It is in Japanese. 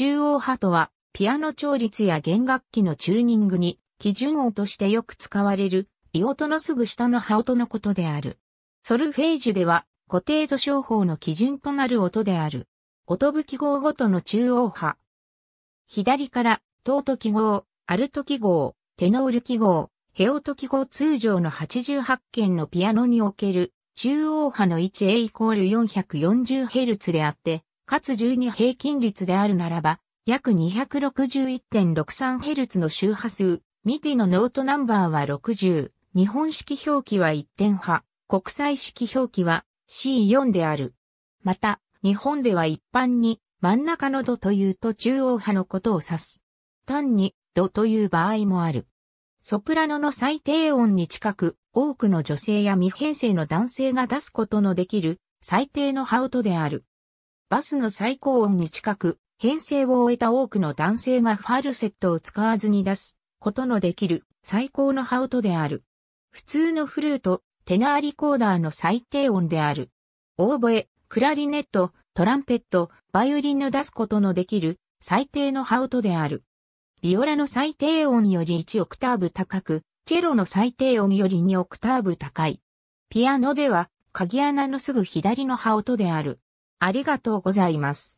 中央波とは、ピアノ調律や弦楽器のチューニングに、基準音としてよく使われる、異音のすぐ下の波音のことである。ソルフェージュでは、固定度商法の基準となる音である。音部記号ごとの中央波。左から、トート記号、アルト記号、テノール記号、ヘオト記号通常の88件のピアノにおける中央波の位置 a イコール 440Hz であって、かつ12平均率であるならば、約 261.63Hz の周波数、ミティのノートナンバーは60、日本式表記は1点波、国際式表記は C4 である。また、日本では一般に真ん中の度というと中央波のことを指す。単に度という場合もある。ソプラノの最低音に近く、多くの女性や未編成の男性が出すことのできる最低の羽音である。バスの最高音に近く、編成を終えた多くの男性がファルセットを使わずに出すことのできる最高の羽音である。普通のフルート、テナーリコーダーの最低音である。オーボエ、クラリネット、トランペット、バイオリンの出すことのできる最低の羽音である。ビオラの最低音より1オクターブ高く、チェロの最低音より2オクターブ高い。ピアノでは、鍵穴のすぐ左の羽音である。ありがとうございます。